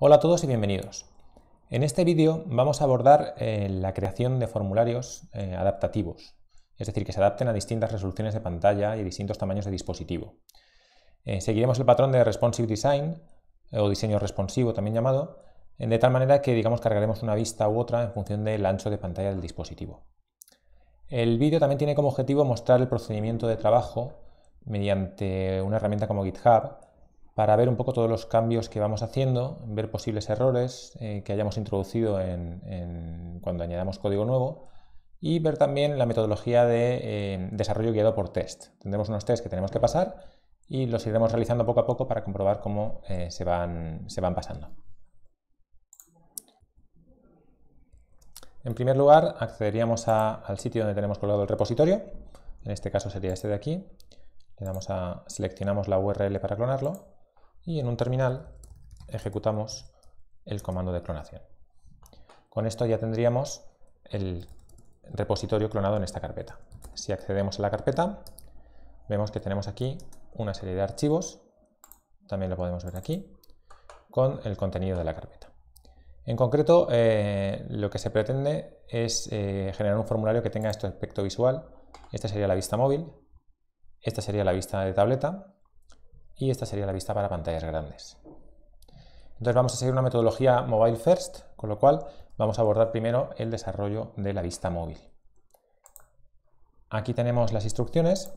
Hola a todos y bienvenidos. En este vídeo vamos a abordar eh, la creación de formularios eh, adaptativos, es decir, que se adapten a distintas resoluciones de pantalla y distintos tamaños de dispositivo. Eh, seguiremos el patrón de responsive design, o diseño responsivo también llamado, de tal manera que digamos cargaremos una vista u otra en función del ancho de pantalla del dispositivo. El vídeo también tiene como objetivo mostrar el procedimiento de trabajo mediante una herramienta como GitHub para ver un poco todos los cambios que vamos haciendo, ver posibles errores eh, que hayamos introducido en, cuando añadamos código nuevo y ver también la metodología de eh, desarrollo guiado por test. Tendremos unos tests que tenemos que pasar y los iremos realizando poco a poco para comprobar cómo eh, se, van, se van pasando. En primer lugar, accederíamos al sitio donde tenemos colgado el repositorio. En este caso sería este de aquí. Le damos a, seleccionamos la URL para clonarlo y en un terminal ejecutamos el comando de clonación. Con esto ya tendríamos el repositorio clonado en esta carpeta. Si accedemos a la carpeta, vemos que tenemos aquí una serie de archivos, también lo podemos ver aquí, con el contenido de la carpeta. En concreto, eh, lo que se pretende es eh, generar un formulario que tenga este aspecto visual. Esta sería la vista móvil, esta sería la vista de tableta y esta sería la vista para pantallas grandes. Entonces vamos a seguir una metodología mobile first, con lo cual vamos a abordar primero el desarrollo de la vista móvil. Aquí tenemos las instrucciones,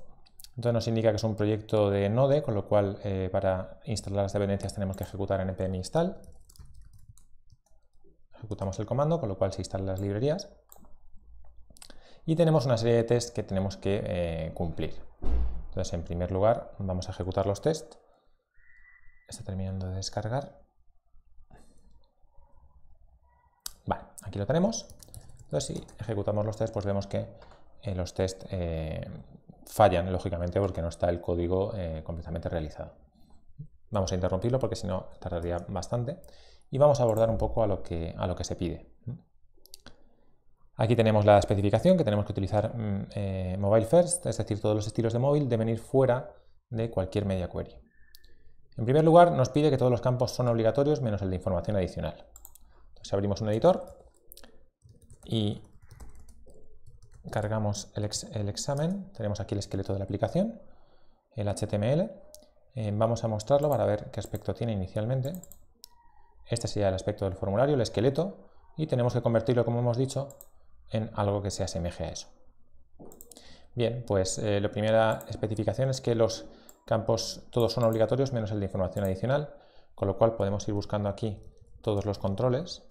entonces nos indica que es un proyecto de Node, con lo cual eh, para instalar las dependencias tenemos que ejecutar npm install. Ejecutamos el comando, con lo cual se instalan las librerías. Y tenemos una serie de tests que tenemos que eh, cumplir. Entonces, en primer lugar, vamos a ejecutar los test. Está terminando de descargar. Vale, aquí lo tenemos. Entonces, si ejecutamos los test, pues vemos que eh, los test eh, fallan, lógicamente, porque no está el código eh, completamente realizado. Vamos a interrumpirlo porque si no tardaría bastante. Y vamos a abordar un poco a lo que, a lo que se pide. Aquí tenemos la especificación que tenemos que utilizar mm, eh, mobile first, es decir, todos los estilos de móvil deben ir fuera de cualquier media query. En primer lugar, nos pide que todos los campos son obligatorios menos el de información adicional. Entonces abrimos un editor y cargamos el, examen. Tenemos aquí el esqueleto de la aplicación, el HTML. Eh, vamos a mostrarlo para ver qué aspecto tiene inicialmente. Este sería el aspecto del formulario, el esqueleto, y tenemos que convertirlo, como hemos dicho, en algo que se asemeje a eso. Bien, pues eh, la primera especificación es que los campos todos son obligatorios menos el de información adicional, con lo cual podemos ir buscando aquí todos los controles.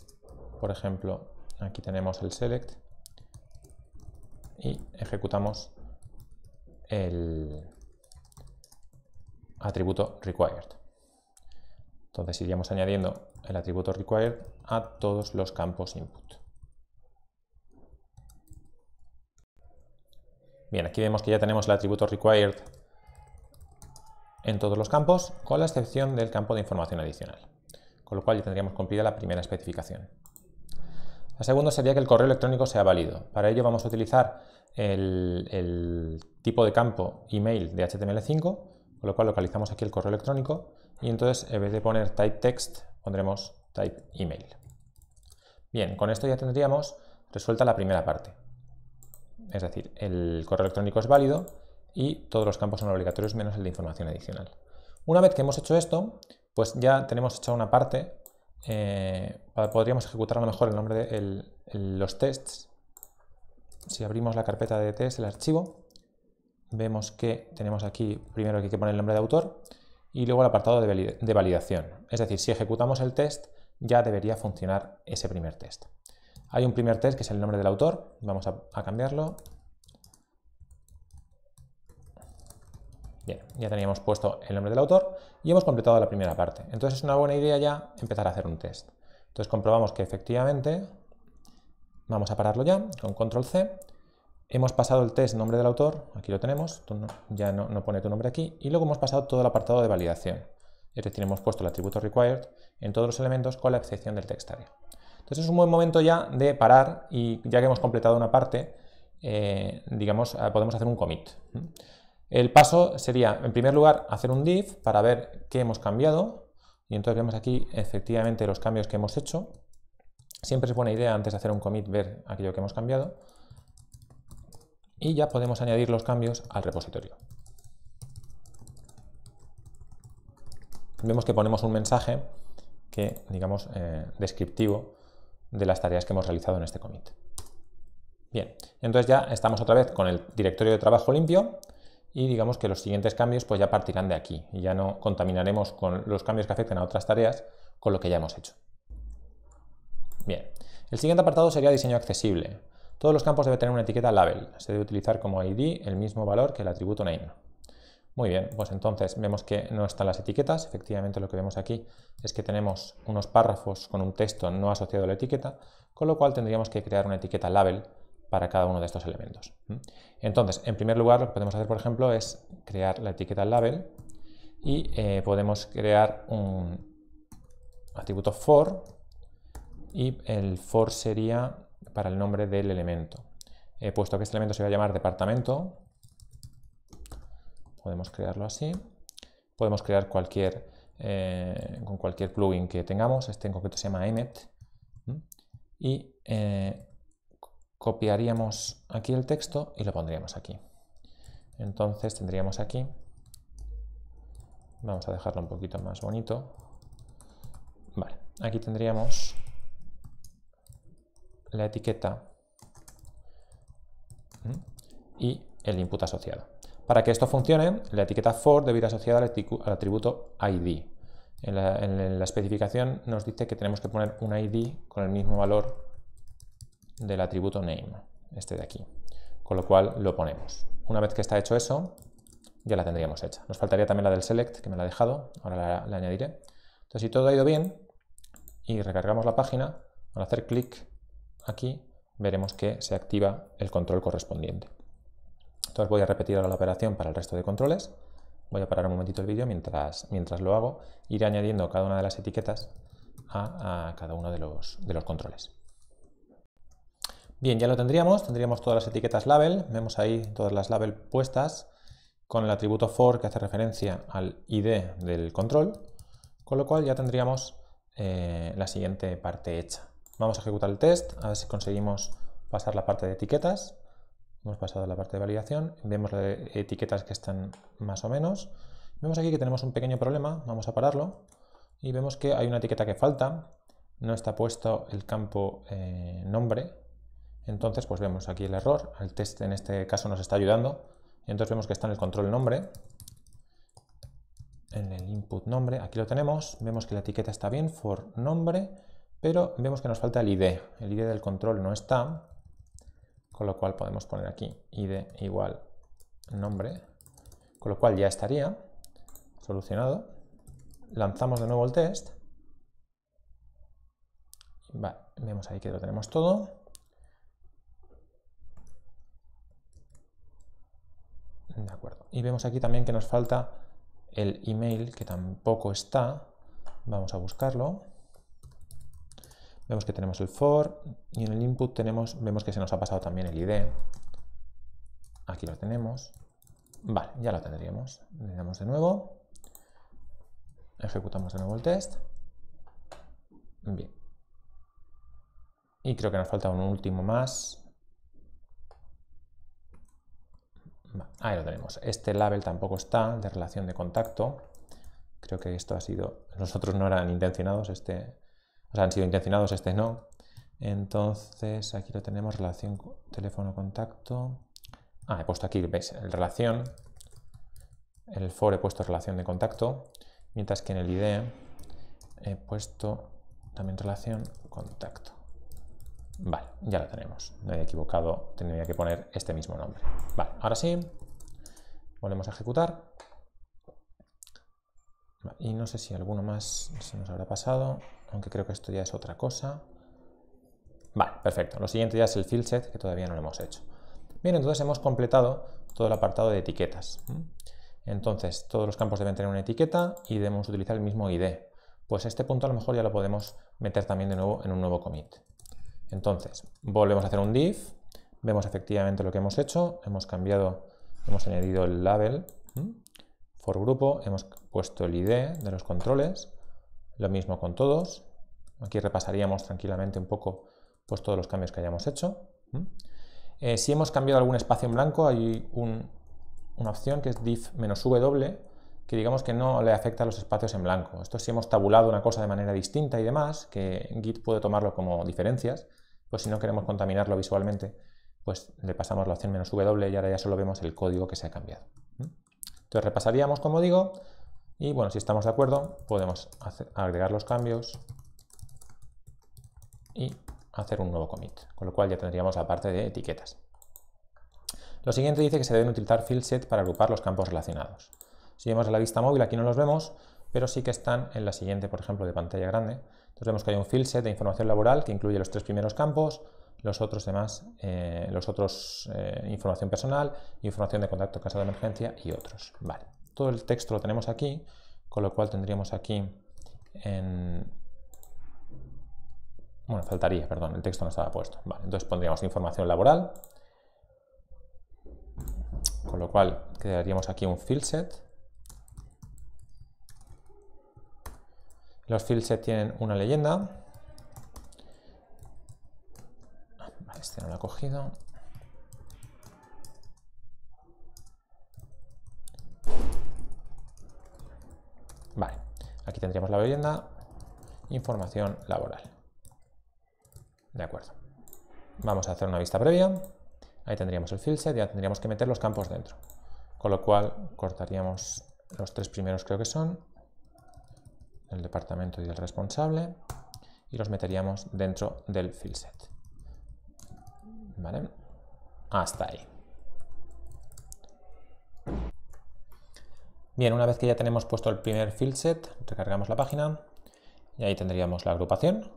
Por ejemplo, aquí tenemos el select y ejecutamos el atributo required. Entonces iríamos añadiendo el atributo required a todos los campos input. Bien, aquí vemos que ya tenemos el atributo required en todos los campos, con la excepción del campo de información adicional. Con lo cual ya tendríamos cumplida la primera especificación. La segunda sería que el correo electrónico sea válido. Para ello vamos a utilizar el, tipo de campo email de HTML5, con lo cual localizamos aquí el correo electrónico y entonces en vez de poner type text pondremos type email. Bien, con esto ya tendríamos resuelta la primera parte. Es decir, el correo electrónico es válido y todos los campos son obligatorios menos el de información adicional. Una vez que hemos hecho esto, pues ya tenemos hecho una parte, eh, podríamos ejecutar a lo mejor el nombre de los tests. Si abrimos la carpeta de test, el archivo, vemos que tenemos aquí primero que que poner el nombre de autor y luego el apartado de validación. Es decir, si ejecutamos el test, ya debería funcionar ese primer test. Hay un primer test que es el nombre del autor. Vamos a, cambiarlo. Bien, ya teníamos puesto el nombre del autor y hemos completado la primera parte. Entonces es una buena idea ya empezar a hacer un test. Entonces comprobamos que efectivamente, vamos a pararlo ya con control C, hemos pasado el test nombre del autor, aquí lo tenemos, ya no, pone tu nombre aquí, y luego hemos pasado todo el apartado de validación. Es decir, hemos puesto el atributo required en todos los elementos con la excepción del text entonces es un buen momento ya de parar y ya que hemos completado una parte, eh, digamos, ah, podemos hacer un commit. El paso sería, en primer lugar, hacer un div para ver qué hemos cambiado. Y entonces vemos aquí efectivamente los cambios que hemos hecho. Siempre es buena idea antes de hacer un commit ver aquello que hemos cambiado. Y ya podemos añadir los cambios al repositorio. Vemos que ponemos un mensaje que, digamos, eh, descriptivo de las tareas que hemos realizado en este commit. Bien, entonces ya estamos otra vez con el directorio de trabajo limpio y digamos que los siguientes cambios pues ya partirán de aquí y ya no contaminaremos con los cambios que afecten a otras tareas con lo que ya hemos hecho. Bien, el siguiente apartado sería diseño accesible. Todos los campos deben tener una etiqueta label, se debe utilizar como ID el mismo valor que el atributo name. Muy bien, pues entonces vemos que no están las etiquetas. Efectivamente, lo que vemos aquí es que tenemos unos párrafos con un texto no asociado a la etiqueta, con lo cual tendríamos que crear una etiqueta label para cada uno de estos elementos. Entonces, en primer lugar, lo que podemos hacer, por ejemplo, es crear la etiqueta label y eh, podemos crear un atributo for y el for sería para el nombre del elemento. He puesto que este elemento se va a llamar departamento, podemos crearlo así. Podemos crear cualquier, eh, con cualquier plugin que tengamos, este en concreto se llama Emmet, y eh, copiaríamos aquí el texto y lo pondríamos aquí. Entonces tendríamos aquí, vamos a dejarlo un poquito más bonito, vale, aquí tendríamos la etiqueta y el input asociado. Para que esto funcione, la etiqueta for debe ir asociada al, atributo id. En la, especificación nos dice que tenemos que poner un id con el mismo valor del atributo name, este de aquí. Con lo cual lo ponemos. Una vez que está hecho eso, ya la tendríamos hecha. Nos faltaría también la del select, que me la ha dejado, ahora la, la añadiré. Entonces, si todo ha ido bien y recargamos la página, al hacer clic aquí, veremos que se activa el control correspondiente. Entonces voy a repetir ahora la operación para el resto de controles. Voy a parar un momentito el vídeo mientras, mientras lo hago. Iré añadiendo cada una de las etiquetas a, cada uno de los, de los controles. Bien, ya lo tendríamos. Tendríamos todas las etiquetas label. Vemos ahí todas las label puestas con el atributo for que hace referencia al ID del control, con lo cual ya tendríamos eh, la siguiente parte hecha. Vamos a ejecutar el test, a ver si conseguimos pasar la parte de etiquetas. Hemos pasado a la parte de validación, vemos las etiquetas que están más o menos. Vemos aquí que tenemos un pequeño problema, vamos a pararlo. Y vemos que hay una etiqueta que falta, no está puesto el campo eh, nombre. Entonces pues vemos aquí el error, el test en este caso nos está ayudando. Y entonces vemos que está en el control nombre, en el input nombre, aquí lo tenemos. Vemos que la etiqueta está bien, for nombre, pero vemos que nos falta el ID. El ID del control no está, con lo cual podemos poner aquí id igual nombre, con lo cual ya estaría solucionado. Lanzamos de nuevo el test. Vale, vemos ahí que lo tenemos todo. De acuerdo. Y vemos aquí también que nos falta el email, que tampoco está. Vamos a buscarlo. Vemos que tenemos el for y en el input tenemos, vemos que se nos ha pasado también el id. Aquí lo tenemos. Vale, ya lo tendríamos. Le damos de nuevo. Ejecutamos de nuevo el test. Bien. Y creo que nos falta un último más. ahí lo tenemos. Este label tampoco está, de relación de contacto. Creo que esto ha sido... Nosotros no eran intencionados, este, o sea, han sido intencionados, este no. Entonces, aquí lo tenemos, relación, teléfono, contacto. Ah, he puesto aquí, veis, el relación. El for he puesto relación de contacto. Mientras que en el ID he puesto también relación, contacto. Vale, ya lo tenemos. No he equivocado, tendría que poner este mismo nombre. Vale, ahora sí, volvemos a ejecutar. Y no sé si alguno más se nos habrá pasado, aunque creo que esto ya es otra cosa. Vale, perfecto. Lo siguiente ya es el field set, que todavía no lo hemos hecho. Bien, entonces hemos completado todo el apartado de etiquetas. Entonces, todos los campos deben tener una etiqueta y debemos utilizar el mismo ID. Pues este punto a lo mejor ya lo podemos meter también de nuevo en un nuevo commit. Entonces, volvemos a hacer un div, vemos efectivamente lo que hemos hecho, hemos cambiado, hemos añadido el label for grupo, hemos puesto el ID de los controles, lo mismo con todos, aquí repasaríamos tranquilamente un poco pues, todos los cambios que hayamos hecho. Eh, si hemos cambiado algún espacio en blanco, hay una opción que es diff-w, que digamos que no le afecta a los espacios en blanco. Esto si hemos tabulado una cosa de manera distinta y demás, que Git puede tomarlo como diferencias, pues si no queremos contaminarlo visualmente, pues le pasamos la opción "-w" y ahora ya solo vemos el código que se ha cambiado. Entonces repasaríamos, como digo, y bueno, si estamos de acuerdo, podemos agregar los cambios y hacer un nuevo commit, con lo cual ya tendríamos la parte de etiquetas. Lo siguiente dice que se deben utilizar FieldSet para agrupar los campos relacionados. Si vemos la vista móvil, aquí no los vemos, pero sí que están en la siguiente, por ejemplo, de pantalla grande. Entonces vemos que hay un FieldSet de información laboral que incluye los tres primeros campos, los otros demás, eh, los otros eh, información personal, información de contacto en caso de emergencia y otros. Vale todo el texto lo tenemos aquí, con lo cual tendríamos aquí en... Bueno, faltaría, perdón, el texto no estaba puesto. entonces pondríamos información laboral, con lo cual crearíamos aquí un fieldset. Los field tienen una leyenda. Este no lo ha cogido. Vale, aquí tendríamos la vivienda, información laboral. De acuerdo. Vamos a hacer una vista previa. Ahí tendríamos el set, ya tendríamos que meter los campos dentro. Con lo cual cortaríamos los tres primeros creo que son, el departamento y el responsable, y los meteríamos dentro del fieldset. ¿Vale? Hasta ahí. Bien, una vez que ya tenemos puesto el primer field set, recargamos la página y ahí tendríamos la agrupación.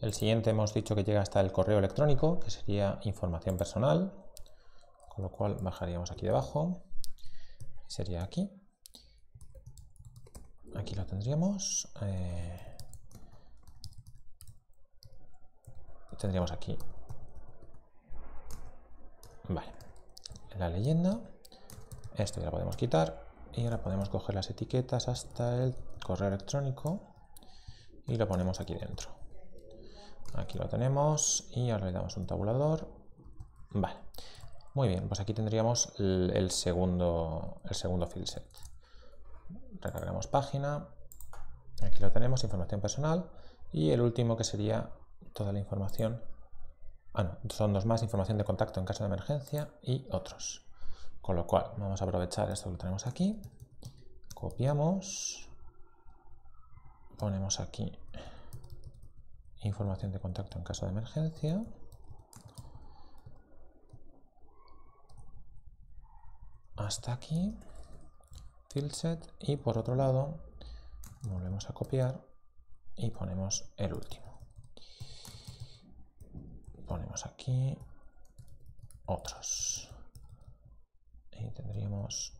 El siguiente hemos dicho que llega hasta el correo electrónico, que sería información personal, con lo cual bajaríamos aquí debajo, sería aquí. Aquí lo tendríamos. Eh, tendríamos aquí. Vale. La leyenda. Esto ya lo podemos quitar y ahora podemos coger las etiquetas hasta el correo electrónico y lo ponemos aquí dentro. Aquí lo tenemos y ahora le damos un tabulador. Vale, muy bien, pues aquí tendríamos el, segundo, el segundo field set. Recargamos página, aquí lo tenemos, información personal y el último que sería toda la información, ah no, son dos más, información de contacto en caso de emergencia y otros. Con lo cual, vamos a aprovechar esto que lo tenemos aquí. Copiamos. Ponemos aquí información de contacto en caso de emergencia. Hasta aquí. Field set. Y por otro lado, volvemos a copiar y ponemos el último. Ponemos aquí otros y tendríamos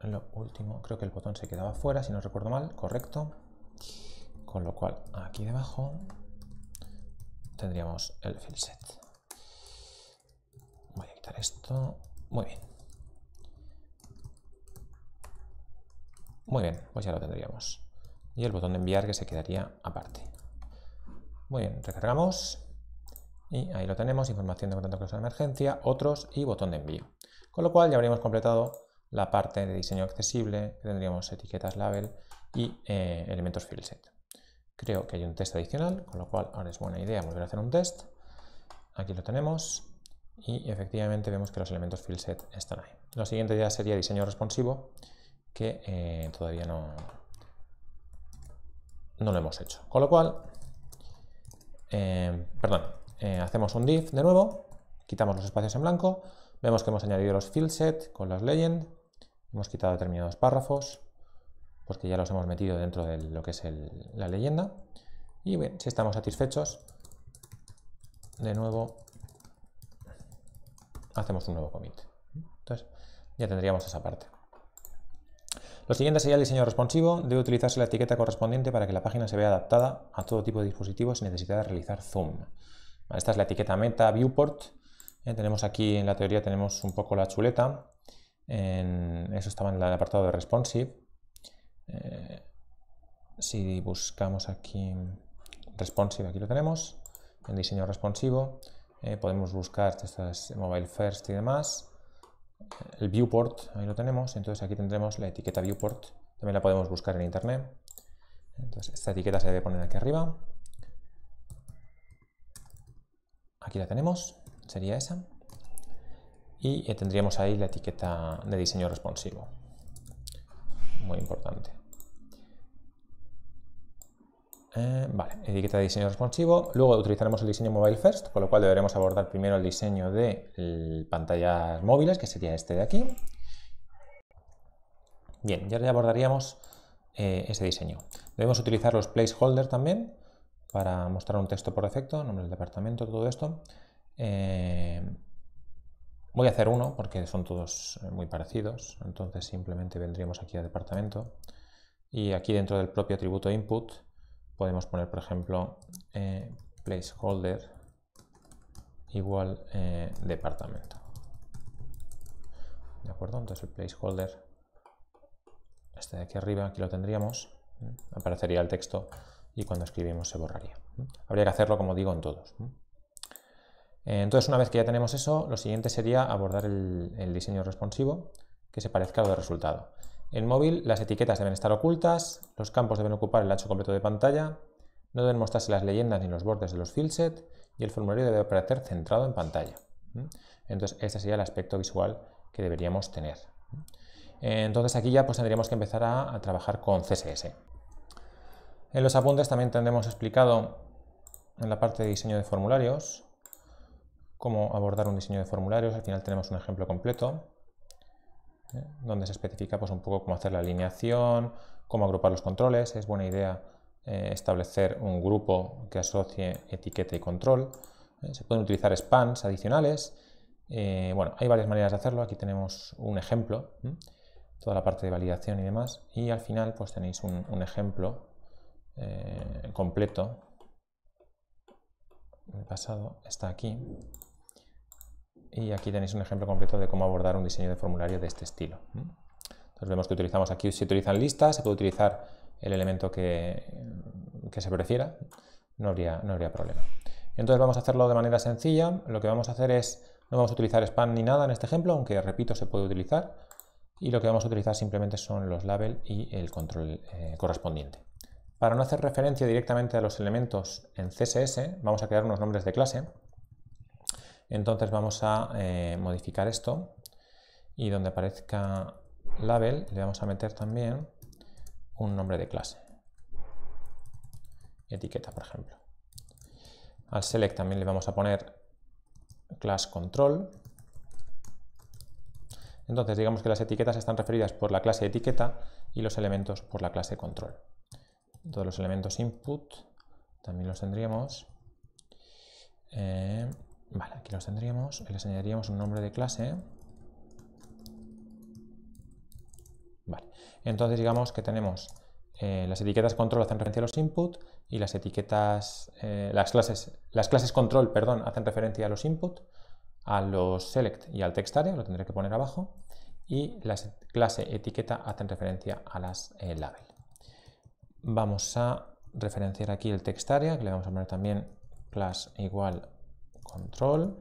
lo último, creo que el botón se quedaba fuera, si no recuerdo mal, correcto. Con lo cual, aquí debajo tendríamos el fill set. Voy a quitar esto. Muy bien. Muy bien, pues ya lo tendríamos. Y el botón de enviar que se quedaría aparte. Muy bien, recargamos. Y ahí lo tenemos, información de contacto de emergencia, otros y botón de envío. Con lo cual ya habríamos completado la parte de diseño accesible, tendríamos etiquetas label y eh, elementos fill set. Creo que hay un test adicional, con lo cual ahora es buena idea volver a hacer un test. Aquí lo tenemos y efectivamente vemos que los elementos fill set están ahí. Lo siguiente ya sería diseño responsivo, que eh, todavía no, no lo hemos hecho. Con lo cual, eh, perdón, hacemos un div de nuevo, quitamos los espacios en blanco, Vemos que hemos añadido los fieldset con las legend, hemos quitado determinados párrafos, porque ya los hemos metido dentro de lo que es la leyenda. Y si estamos satisfechos, de nuevo hacemos un nuevo commit. Entonces ya tendríamos esa parte. Lo siguiente sería el diseño responsivo. Debe utilizarse la etiqueta correspondiente para que la página se vea adaptada a todo tipo de dispositivos sin necesidad de realizar zoom. Esta es la etiqueta meta viewport eh, tenemos aquí en la teoría tenemos un poco la chuleta, eso estaba en el apartado de responsive. Eh, si buscamos aquí responsive, aquí lo tenemos, el diseño responsivo, eh, podemos buscar estas mobile first y demás. El viewport, ahí lo tenemos, entonces aquí tendremos la etiqueta viewport, también la podemos buscar en internet. Entonces esta etiqueta se debe poner aquí arriba. Aquí la tenemos sería esa. Y eh, tendríamos ahí la etiqueta de diseño responsivo. Muy importante. Eh, vale, etiqueta de diseño responsivo. Luego utilizaremos el diseño mobile first, con lo cual deberemos abordar primero el diseño de pantallas móviles, que sería este de aquí. Bien, ya abordaríamos eh, ese diseño. Debemos utilizar los placeholders también para mostrar un texto por defecto, nombre del departamento, todo esto. Eh, voy a hacer uno porque son todos eh, muy parecidos, entonces simplemente vendríamos aquí a departamento y aquí dentro del propio atributo input podemos poner, por ejemplo, eh, placeholder igual departamento. ¿De acuerdo? Entonces el placeholder, este de aquí arriba, aquí lo tendríamos, aparecería el texto y cuando escribimos se borraría. Habría que hacerlo, como digo, en todos. Eh, entonces, una vez que ya tenemos eso, lo siguiente sería abordar el, diseño responsivo que se parezca a lo de resultado. En móvil, las etiquetas deben estar ocultas, los campos deben ocupar el ancho completo de pantalla, no deben mostrarse las leyendas ni los bordes de los fieldset y el formulario debe aparecer centrado en pantalla. Entonces, este sería el aspecto visual que deberíamos tener. Eh, entonces, aquí ya pues, tendríamos que empezar a, a trabajar con CSS. En los apuntes también tendremos explicado en la parte de diseño de formularios cómo abordar un diseño de formularios. Al final tenemos un ejemplo completo ¿eh? donde se especifica pues, un poco cómo hacer la alineación, cómo agrupar los controles. Es buena idea eh, establecer un grupo que asocie etiqueta y control. ¿eh? Se pueden utilizar spans adicionales. bueno, hay varias maneras de hacerlo. Aquí tenemos un ejemplo, toda la parte de validación y demás. Y al final pues, tenéis un ejemplo completo. El pasado está aquí. Y aquí tenéis un ejemplo completo de cómo abordar un diseño de formulario de este estilo. Entonces vemos que utilizamos aquí, si utilizan listas, se puede utilizar el elemento que, se prefiera, no habría, no habría problema. Entonces vamos a hacerlo de manera sencilla, lo que vamos a hacer es, no vamos a utilizar span ni nada en este ejemplo, aunque repito se puede utilizar, y lo que vamos a utilizar simplemente son los label y el control eh, correspondiente. Para no hacer referencia directamente a los elementos en CSS, vamos a crear unos nombres de clase, entonces vamos a eh, modificar esto y donde aparezca label le vamos a meter también un nombre de clase. Etiqueta, por ejemplo. Al select también le vamos a poner class control. Entonces digamos que las etiquetas están referidas por la clase etiqueta y los elementos por la clase control. Todos los elementos input también los tendríamos. Eh, Vale, aquí los tendríamos. Les añadiríamos un nombre de clase. Vale. Entonces digamos que tenemos eh, las etiquetas control hacen referencia a los input y las etiquetas, eh, las, clases, las clases control, perdón, hacen referencia a los input, a los select y al textarea, lo tendré que poner abajo, y la clase etiqueta hacen referencia a las eh, label. Vamos a referenciar aquí el text que le vamos a poner también class igual control.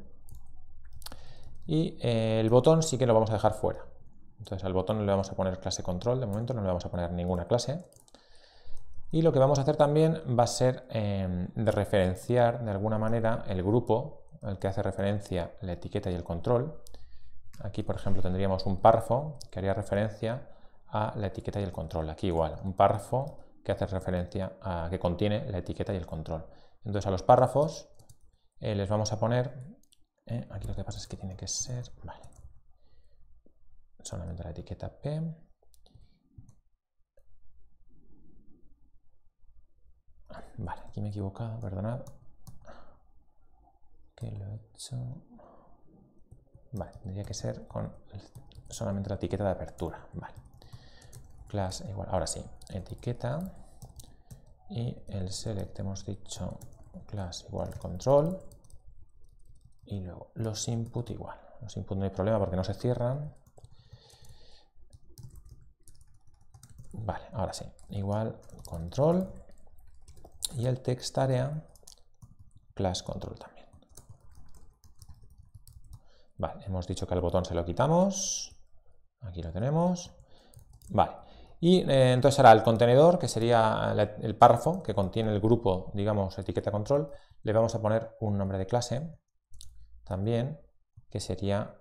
Y eh, el botón sí que lo vamos a dejar fuera. Entonces al botón le vamos a poner clase control, de momento no le vamos a poner ninguna clase. Y lo que vamos a hacer también va a ser em, de referenciar de alguna manera el grupo al que hace referencia la etiqueta y el control. Aquí, por ejemplo, tendríamos un párrafo que haría referencia a la etiqueta y el control. Aquí igual, un párrafo que hace referencia a que contiene la etiqueta y el control. Entonces a los párrafos eh, les vamos a poner, eh, aquí lo que pasa es que tiene que ser, vale, solamente la etiqueta P. Vale, aquí me he equivocado, perdonad. Que lo he hecho. Vale, tendría que ser con solamente la etiqueta de apertura. Vale. Class igual, ahora sí, etiqueta y el select hemos dicho class igual control y luego los input igual. Los input no hay problema porque no se cierran. Vale, ahora sí. Igual control y el text tarea class control también. Vale, hemos dicho que al botón se lo quitamos. Aquí lo tenemos. Vale, y eh, entonces ahora el contenedor, que sería el párrafo que contiene el grupo, digamos, etiqueta control, le vamos a poner un nombre de clase también, que sería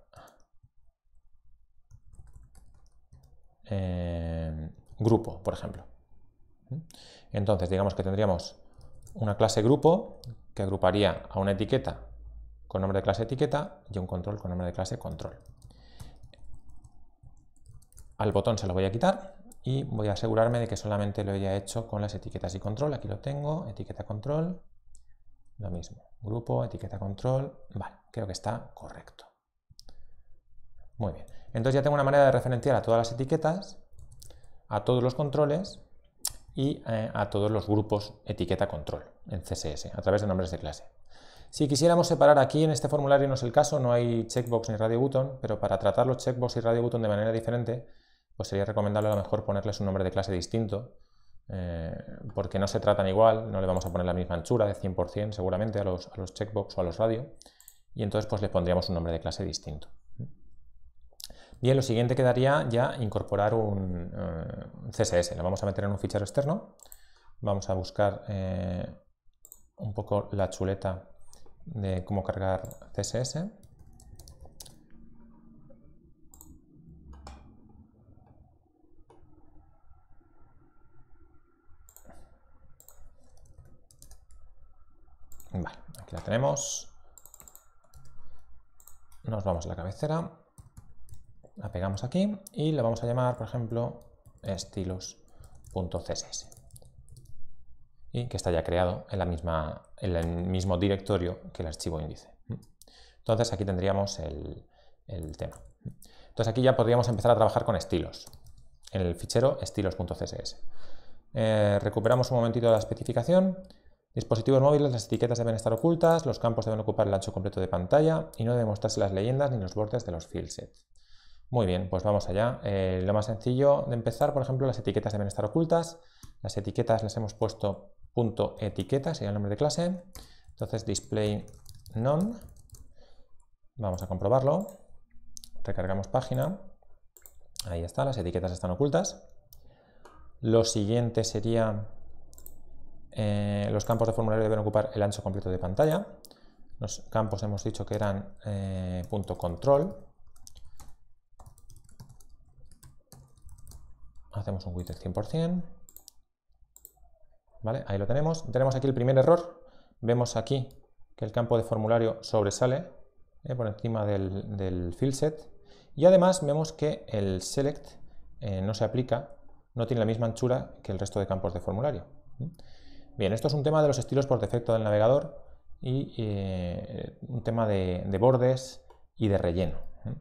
eh, grupo, por ejemplo. Entonces, digamos que tendríamos una clase grupo que agruparía a una etiqueta con nombre de clase etiqueta y un control con nombre de clase control. Al botón se lo voy a quitar y voy a asegurarme de que solamente lo haya hecho con las etiquetas y control. Aquí lo tengo, etiqueta control, lo mismo, grupo, etiqueta control, vale, creo que está correcto. Muy bien, entonces ya tengo una manera de referenciar a todas las etiquetas, a todos los controles y eh, a todos los grupos etiqueta control en CSS, a través de nombres de clase. Si quisiéramos separar aquí en este formulario no es el caso, no hay checkbox ni radio button, pero para tratar los checkbox y radio button de manera diferente, pues sería recomendable a lo mejor ponerles un nombre de clase distinto, eh, porque no se tratan igual, no le vamos a poner la misma anchura de 100% seguramente a los, checkbox o a los radio, y entonces pues les pondríamos un nombre de clase distinto. Bien, lo siguiente quedaría ya incorporar un eh, CSS. Lo vamos a meter en un fichero externo. Vamos a buscar eh, un poco la chuleta de cómo cargar CSS. aquí la tenemos. Nos vamos a la cabecera. La pegamos aquí y la vamos a llamar, por ejemplo, estilos.css. Y que está ya creado en, la misma, en el mismo directorio que el archivo índice. Entonces aquí tendríamos el, tema. Entonces aquí ya podríamos empezar a trabajar con estilos, en el fichero estilos.css. Eh, recuperamos un momentito la especificación Dispositivos móviles, las etiquetas deben estar ocultas, los campos deben ocupar el ancho completo de pantalla y no deben mostrarse las leyendas ni los bordes de los fieldsets. Muy bien, pues vamos allá. Eh, lo más sencillo de empezar, por ejemplo, las etiquetas deben estar ocultas. Las etiquetas las hemos puesto punto sería el nombre de clase. Entonces display none. Vamos a comprobarlo. Recargamos página. Ahí está, las etiquetas están ocultas. Lo siguiente sería eh, los campos de formulario deben ocupar el ancho completo de pantalla. Los campos hemos dicho que eran eh, punto control. Hacemos un widget 100%. ¿Vale? Ahí lo tenemos. Tenemos aquí el primer error. Vemos aquí que el campo de formulario sobresale eh, por encima del, del Y además vemos que el select no se aplica, no tiene la misma anchura que el resto de campos de formulario. ¿Mm? Bien, esto es un tema de los estilos por defecto del navegador y eh, un tema de, bordes y de relleno. ¿eh?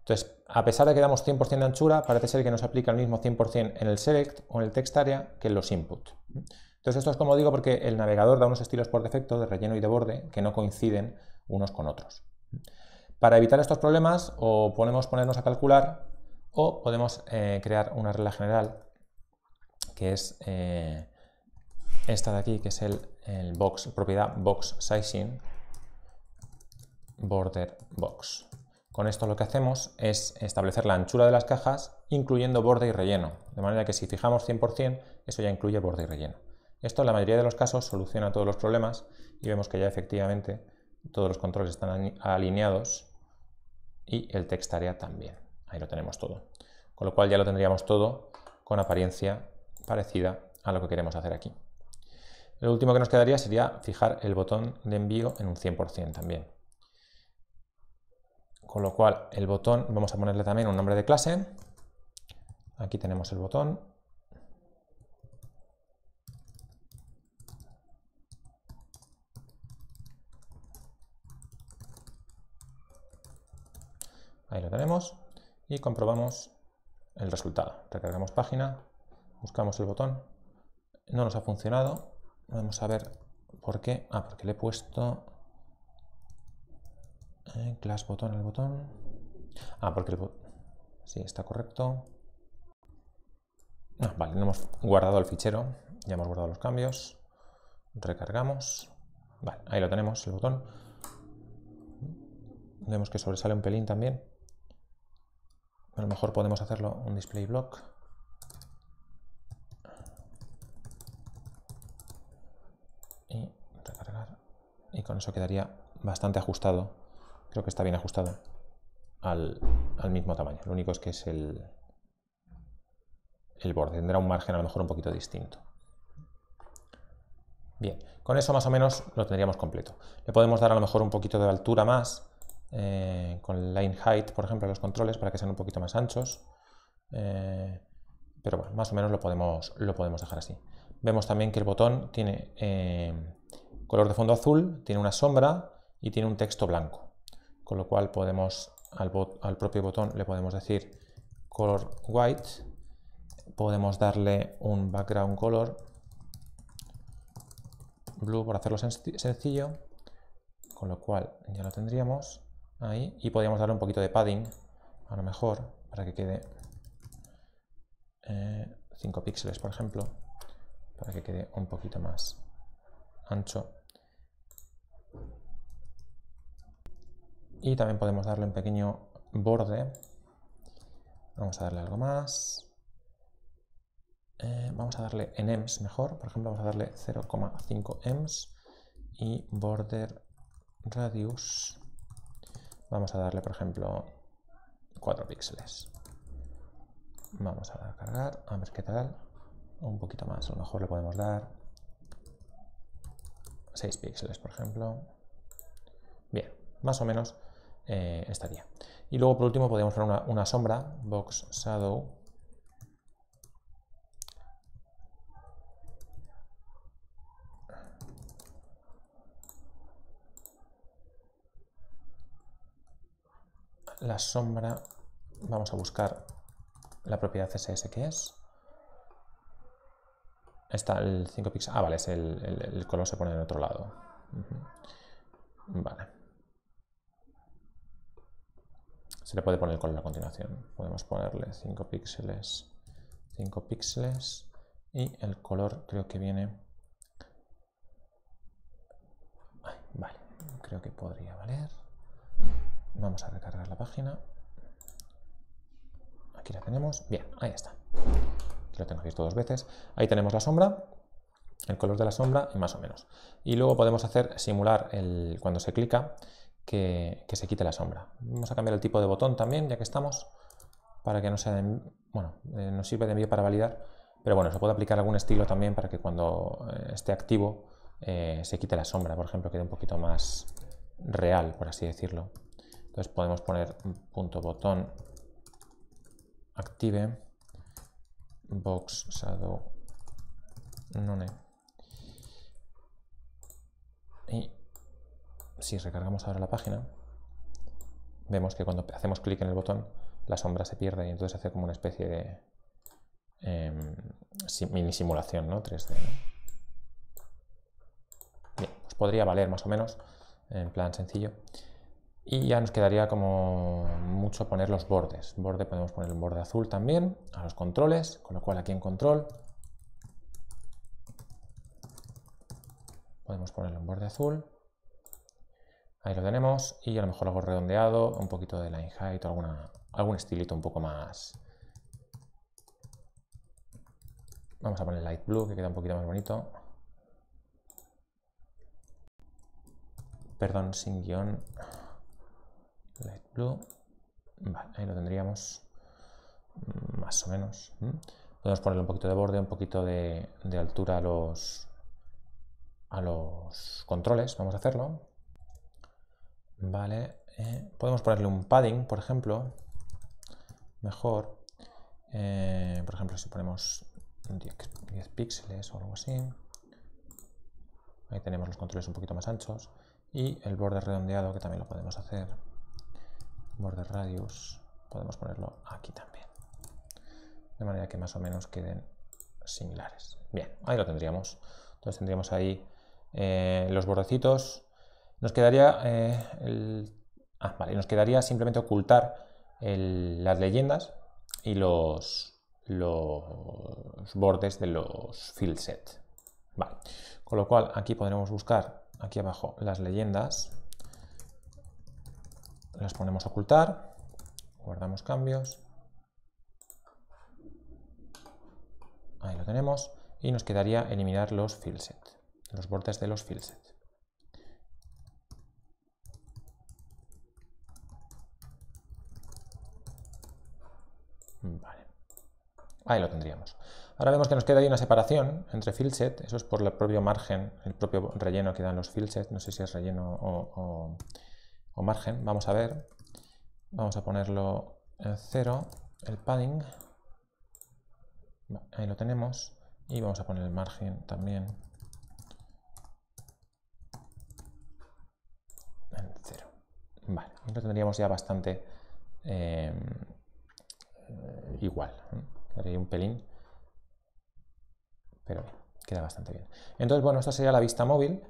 Entonces, a pesar de que damos 100% de anchura, parece ser que nos aplica el mismo 100% en el select o en el text area que en los input. ¿eh? Entonces, esto es como digo porque el navegador da unos estilos por defecto de relleno y de borde que no coinciden unos con otros. Para evitar estos problemas, o podemos ponernos a calcular o podemos crear una regla general que es esta de aquí, que es el, box, propiedad box sizing, border box. Con esto lo que hacemos es establecer la anchura de las cajas incluyendo borde y relleno, de manera que si fijamos 100%, eso ya incluye borde y relleno. Esto en la mayoría de los casos soluciona todos los problemas y vemos que ya efectivamente todos los controles están alineados y el text area también. Ahí lo tenemos todo. Con lo cual ya lo tendríamos todo con apariencia parecida a lo que queremos hacer aquí. Lo último que nos quedaría sería fijar el botón de envío en un 100% también. Con lo cual, el botón, vamos a ponerle también un nombre de clase. Aquí tenemos el botón. Ahí lo tenemos. Y comprobamos el resultado. Recargamos página, buscamos el botón. No nos ha funcionado, Vamos a ver por qué. Ah, porque le he puesto eh, class botón al botón. Ah, porque el botón... Sí, está correcto. Ah, vale, no hemos guardado el fichero. Ya hemos guardado los cambios. Recargamos. Vale, ahí lo tenemos, el botón. Vemos que sobresale un pelín también. A lo mejor podemos hacerlo un display block. con eso quedaría bastante ajustado, creo que está bien ajustado al, mismo tamaño. Lo único es que es el, el borde, tendrá un margen a lo mejor un poquito distinto. Bien, con eso más o menos lo tendríamos completo. Le podemos dar a lo mejor un poquito de altura más, eh, con line height, por ejemplo, los controles para que sean un poquito más anchos. Eh, pero bueno, más o menos lo podemos, lo podemos dejar así. Vemos también que el botón tiene eh, color de fondo azul, tiene una sombra y tiene un texto blanco. Con lo cual podemos, al, al propio botón le podemos decir color white, podemos darle un background color blue por hacerlo sencillo, con lo cual ya lo tendríamos ahí y podríamos darle un poquito de padding, a lo mejor, para que quede 5 eh, píxeles, por ejemplo, para que quede un poquito más ancho Y también podemos darle un pequeño borde. Vamos a darle algo más. Eh, vamos a darle en EMS mejor. Por ejemplo, vamos a darle 0,5 EMS y border radius. Vamos a darle, por ejemplo, 4 píxeles. Vamos a, a cargar, a ver qué tal. Un poquito más, a lo mejor le podemos dar 6 píxeles, por ejemplo. Bien, más o menos eh, estaría. Y luego por último podríamos poner una, sombra, box shadow, la sombra, vamos a buscar la propiedad CSS que es. Está el 5 pix Ah, vale, es el, color se pone en otro lado. Vale. Se le puede poner el color a continuación. Podemos ponerle 5 píxeles, 5 píxeles y el color creo que viene... vale, creo que podría valer. Vamos a recargar la página. Aquí la tenemos. Bien, ahí está. Aquí lo tengo visto dos veces. Ahí tenemos la sombra el color de la sombra y más o menos. Y luego podemos hacer simular el, cuando se clica, que, se quite la sombra. Vamos a cambiar el tipo de botón también, ya que estamos, para que no sea de, bueno, eh, nos sirve de envío para validar, pero bueno, se puede aplicar algún estilo también para que cuando eh, esté activo eh, se quite la sombra, por ejemplo, quede un poquito más real, por así decirlo. Entonces podemos poner punto botón active box shadow none y si recargamos ahora la página, vemos que cuando hacemos clic en el botón, la sombra se pierde y entonces hace como una especie de em, mini simulación ¿no? 3D. Bien, pues podría valer más o menos, en plan sencillo. Y ya nos quedaría como mucho poner los bordes. Borde podemos poner un borde azul también a los controles, con lo cual aquí en control podemos poner un borde azul. Ahí lo tenemos y a lo mejor lo hago redondeado, un poquito de line height alguna, algún estilito un poco más. Vamos a poner light blue que queda un poquito más bonito. Perdón, sin guión. Light blue. Vale, ahí lo tendríamos más o menos. Mm. Podemos ponerle un poquito de borde, un poquito de, de altura a los, a los controles. Vamos a hacerlo. Vale, eh, podemos ponerle un padding, por ejemplo, mejor. Eh, por ejemplo, si ponemos 10, píxeles o algo así. Ahí tenemos los controles un poquito más anchos. Y el borde redondeado, que también lo podemos hacer. Borde radius, podemos ponerlo aquí también. De manera que más o menos queden similares. Bien, ahí lo tendríamos. Entonces tendríamos ahí eh, los bordecitos nos quedaría, eh, ah, nos quedaría simplemente ocultar las leyendas y los, los bordes de los field set. Con lo cual aquí podremos buscar aquí abajo las leyendas. Las ponemos ocultar. Guardamos cambios. Ahí lo tenemos. Y nos quedaría eliminar los field set, los bordes de los fill set. Ahí lo tendríamos. Ahora vemos que nos queda ahí una separación entre set eso es por el propio margen, el propio relleno que dan los set, no sé si es relleno o, margen, vamos a ver. Vamos a ponerlo en cero, el padding, ahí lo tenemos, y vamos a poner el margen también en cero. Vale, lo tendríamos ya bastante eh, igual un pelín, pero queda bastante bien. Entonces, bueno, esta sería la vista móvil.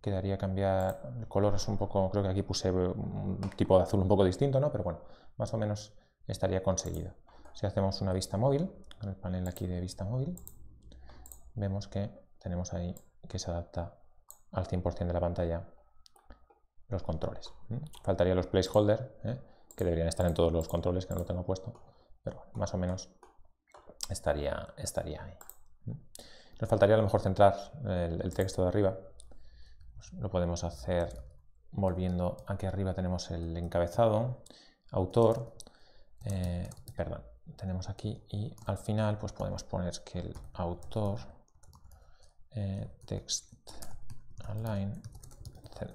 Quedaría cambiar, el color es un poco, creo que aquí puse un tipo de azul un poco distinto, ¿no? Pero bueno, más o menos estaría conseguido. Si hacemos una vista móvil, con el panel aquí de vista móvil, vemos que tenemos ahí que se adapta al 100% de la pantalla los controles. Faltaría los placeholders, ¿eh? que deberían estar en todos los controles, que no lo tengo puesto. Pero bueno, más o menos estaría, estaría ahí. Nos faltaría a lo mejor centrar el, texto de arriba. Pues lo podemos hacer volviendo aquí arriba tenemos el encabezado, autor, eh, perdón, tenemos aquí y al final pues podemos poner que el autor eh, text align center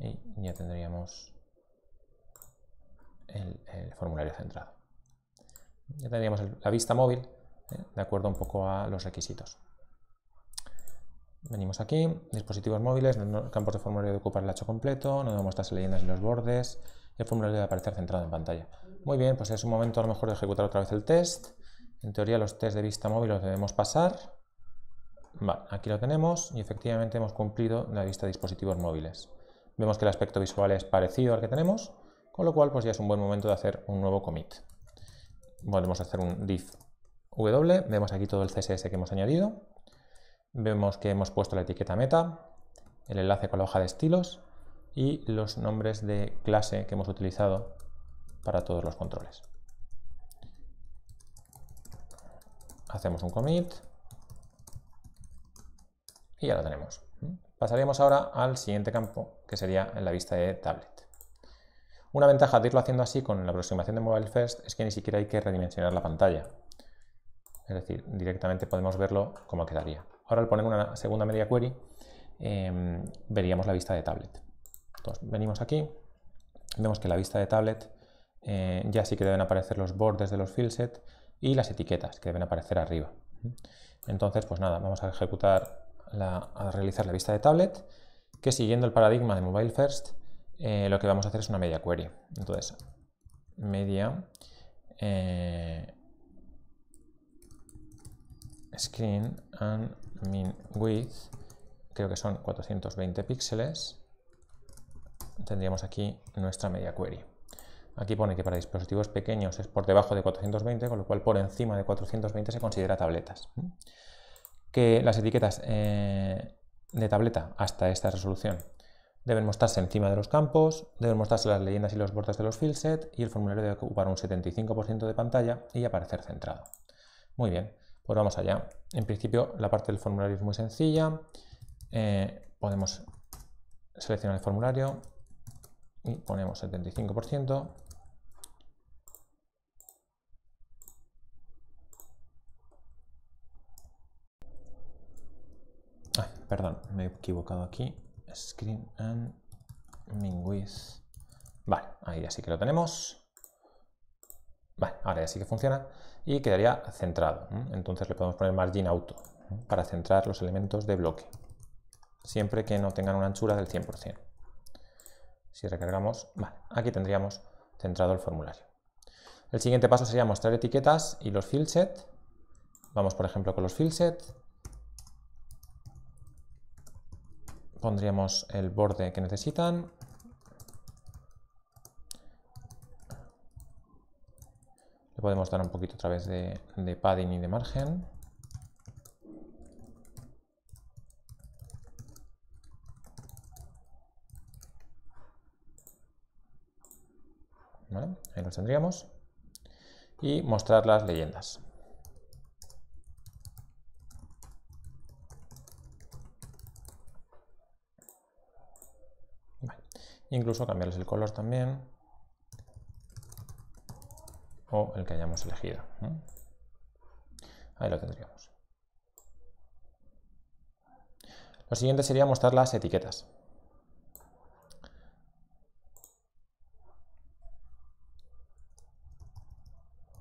y ya tendríamos el formulario centrado. Ya tendríamos la vista móvil, ¿eh? de acuerdo un poco a los requisitos. Venimos aquí, dispositivos móviles, campos de formulario de ocupar el hacho completo, no vemos las leyendas en los bordes, el formulario debe aparecer centrado en pantalla. Muy bien, pues es un momento a lo mejor de ejecutar otra vez el test. En teoría los test de vista móvil los debemos pasar. aquí lo tenemos y efectivamente hemos cumplido la vista de dispositivos móviles. Vemos que el aspecto visual es parecido al que tenemos, con lo cual pues ya es un buen momento de hacer un nuevo commit volvemos a hacer un div w, vemos aquí todo el CSS que hemos añadido, vemos que hemos puesto la etiqueta meta, el enlace con la hoja de estilos y los nombres de clase que hemos utilizado para todos los controles. Hacemos un commit y ya lo tenemos. Pasaríamos ahora al siguiente campo, que sería en la vista de tablet. Una ventaja de irlo haciendo así con la aproximación de Mobile First es que ni siquiera hay que redimensionar la pantalla. Es decir, directamente podemos verlo como quedaría. Ahora al poner una segunda media query em, veríamos la vista de tablet. Entonces venimos aquí, vemos que la vista de tablet eh, ya sí que deben aparecer los bordes de los fieldset y las etiquetas que deben aparecer arriba. Entonces, pues nada, vamos a ejecutar, la, a realizar la vista de tablet, que siguiendo el paradigma de Mobile First, eh, lo que vamos a hacer es una media query. Entonces, media eh, screen and min width, creo que son 420 píxeles, tendríamos aquí nuestra media query. Aquí pone que para dispositivos pequeños es por debajo de 420, con lo cual por encima de 420 se considera tabletas. Que las etiquetas eh, de tableta hasta esta resolución Deben mostrarse encima de los campos, deben mostrarse las leyendas y los bordes de los fieldset y el formulario debe ocupar un 75% de pantalla y aparecer centrado. Muy bien, pues vamos allá. En principio la parte del formulario es muy sencilla. Eh, podemos seleccionar el formulario y ponemos 75%. perdón, me he equivocado aquí. Screen and Minguis. Vale, ahí ya sí que lo tenemos. Vale, ahora ya sí que funciona y quedaría centrado. Entonces le podemos poner margin auto para centrar los elementos de bloque, siempre que no tengan una anchura del 100%. Si recargamos, vale, aquí tendríamos centrado el formulario. El siguiente paso sería mostrar etiquetas y los fieldset. Vamos por ejemplo con los fieldsets. pondríamos el borde que necesitan. Le podemos dar un poquito a través de, padding y de margen. Ahí los tendríamos. Y mostrar las leyendas. Incluso cambiarles el color también. O el que hayamos elegido. Ahí lo tendríamos. Lo siguiente sería mostrar las etiquetas.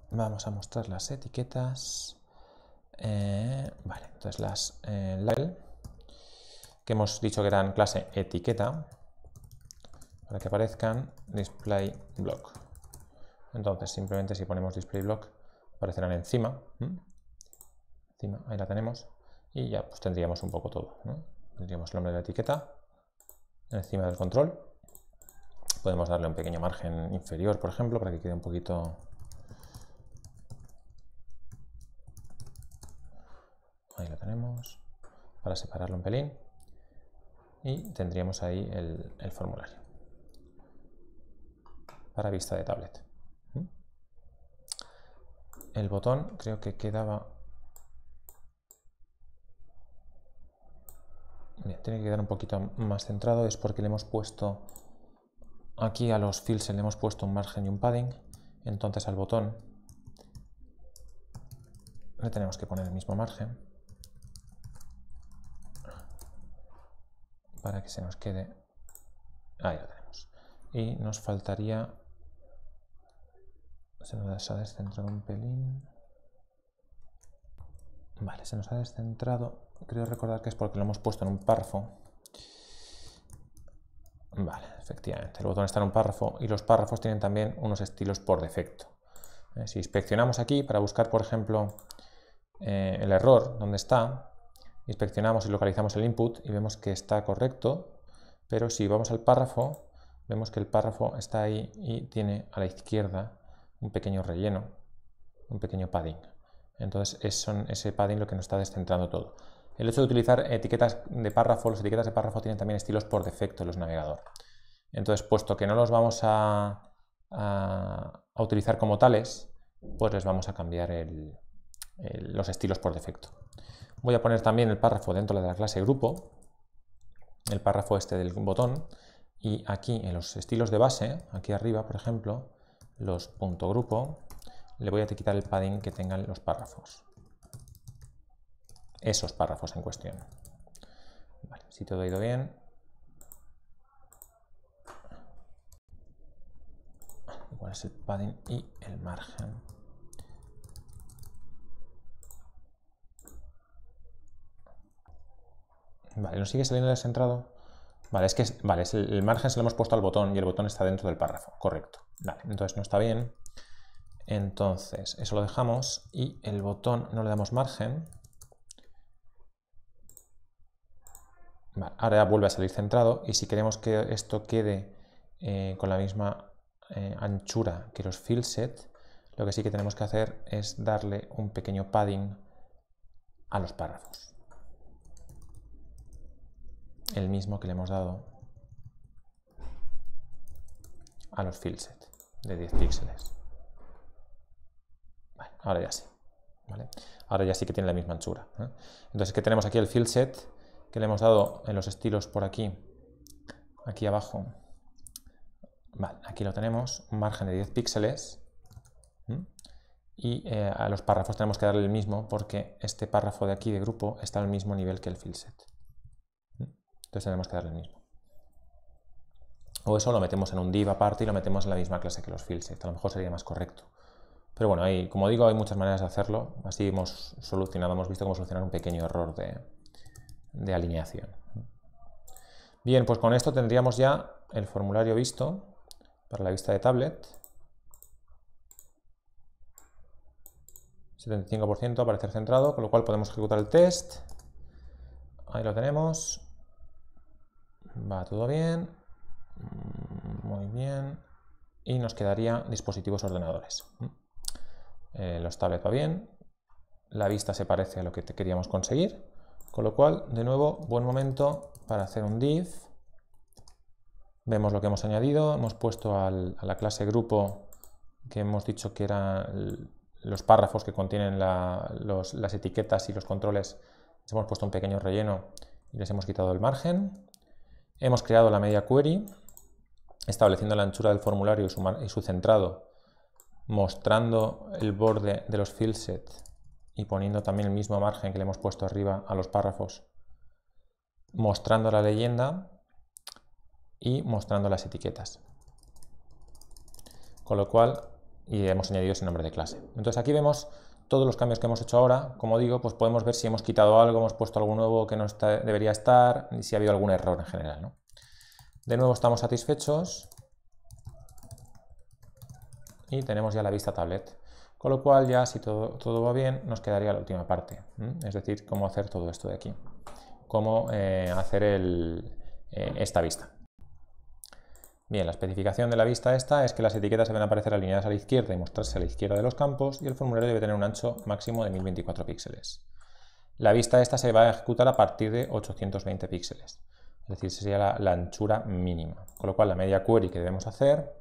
Vamos a mostrar las etiquetas. Eh, vale, entonces las eh, que hemos dicho que eran clase etiqueta, para que aparezcan display block. Entonces, simplemente si ponemos display block, aparecerán encima. Encima, ahí la tenemos. Y ya pues, tendríamos un poco todo. Tendríamos el nombre de la etiqueta encima del control. Podemos darle un pequeño margen inferior, por ejemplo, para que quede un poquito ahí la tenemos, para separarlo un pelín y tendríamos ahí el formulario para vista de tablet. ¿Mm? El botón creo que quedaba... tiene que quedar un poquito más centrado, es porque le hemos puesto... Aquí a los fills le hemos puesto un margen y un padding, entonces al botón le tenemos que poner el mismo margen para que se nos quede... Ahí lo tenemos. Y nos faltaría se nos ha descentrado un pelín. Vale, se nos ha descentrado. Creo recordar que es porque lo hemos puesto en un párrafo. Vale, efectivamente. El botón está en un párrafo y los párrafos tienen también unos estilos por defecto. Eh, si inspeccionamos aquí para buscar, por ejemplo, eh, el error donde está, inspeccionamos y localizamos el input y vemos que está correcto, pero si vamos al párrafo, vemos que el párrafo está ahí y tiene a la izquierda un pequeño relleno, un pequeño padding. Entonces, es ese padding lo que nos está descentrando todo. El hecho de utilizar etiquetas de párrafo, las etiquetas de párrafo tienen también estilos por defecto en los navegadores. Entonces, puesto que no los vamos a, utilizar como tales, pues les vamos a cambiar los estilos por defecto. Voy a poner también el párrafo dentro de la clase grupo, el párrafo este del botón, y aquí en los estilos de base, aquí arriba, por ejemplo, los punto .grupo, le voy a quitar el padding que tengan los párrafos. Esos párrafos en cuestión. Vale, si todo ha ido bien. Igual es el padding y el margen. Vale, ¿no sigue saliendo descentrado? Vale, es que vale, el, el margen se lo hemos puesto al botón y el botón está dentro del párrafo, correcto. Vale, entonces no está bien. Entonces, eso lo dejamos y el botón no le damos margen. ahora ya vuelve a salir centrado y si queremos que esto quede eh, con la misma eh, anchura que los fill set, lo que sí que tenemos que hacer es darle un pequeño padding a los párrafos. El mismo que le hemos dado a los fill set de 10 píxeles. ahora ya sí. ¿vale? Ahora ya sí que tiene la misma anchura. ¿eh? Entonces que tenemos aquí el field set que le hemos dado en los estilos por aquí, aquí abajo. Vale, aquí lo tenemos, un margen de 10 píxeles. Y eh, a los párrafos tenemos que darle el mismo porque este párrafo de aquí de grupo está al mismo nivel que el field set. Entonces tenemos que darle el mismo o eso lo metemos en un div aparte y lo metemos en la misma clase que los fieldset. A lo mejor sería más correcto. Pero bueno, como digo, hay muchas maneras de hacerlo. Así hemos solucionado, hemos visto cómo solucionar un pequeño error de, de alineación. Bien, pues con esto tendríamos ya el formulario visto para la vista de tablet. 75% aparecer centrado, con lo cual podemos ejecutar el test. Ahí lo tenemos. Va todo bien. Mm, muy bien. Y nos quedaría dispositivos ordenadores. Eh, los tablets va bien. La vista se parece a lo que queríamos conseguir. Con lo cual, de nuevo, buen momento para hacer un div. Vemos lo que hemos añadido. Hemos puesto a la clase grupo que hemos dicho que eran los párrafos que contienen las etiquetas y los controles. Les hemos puesto un pequeño relleno y les hemos quitado el margen. Hemos creado la media query estableciendo la anchura del formulario y su, centrado, mostrando el borde de los fieldset y poniendo también el mismo margen que le hemos puesto arriba a los párrafos, mostrando la leyenda y mostrando las etiquetas. Con lo cual, y hemos añadido ese nombre de clase. Entonces aquí vemos todos los cambios que hemos hecho ahora. Como digo, pues podemos ver si hemos quitado algo, hemos puesto algo nuevo que no debería estar y si ha habido algún error en general. ¿no? De nuevo estamos satisfechos y tenemos ya la vista tablet. Con lo cual ya si todo, todo va bien nos quedaría la última parte, es decir, cómo hacer todo esto de aquí, cómo eh, hacer eh, esta vista. Bien, la especificación de la vista esta es que las etiquetas deben aparecer alineadas a la izquierda y mostrarse a la izquierda de los campos y el formulario debe tener un ancho máximo de 1024 píxeles. La vista esta se va a ejecutar a partir de 820 píxeles. Es decir, sería la, anchura mínima. Con lo cual la media query que debemos hacer,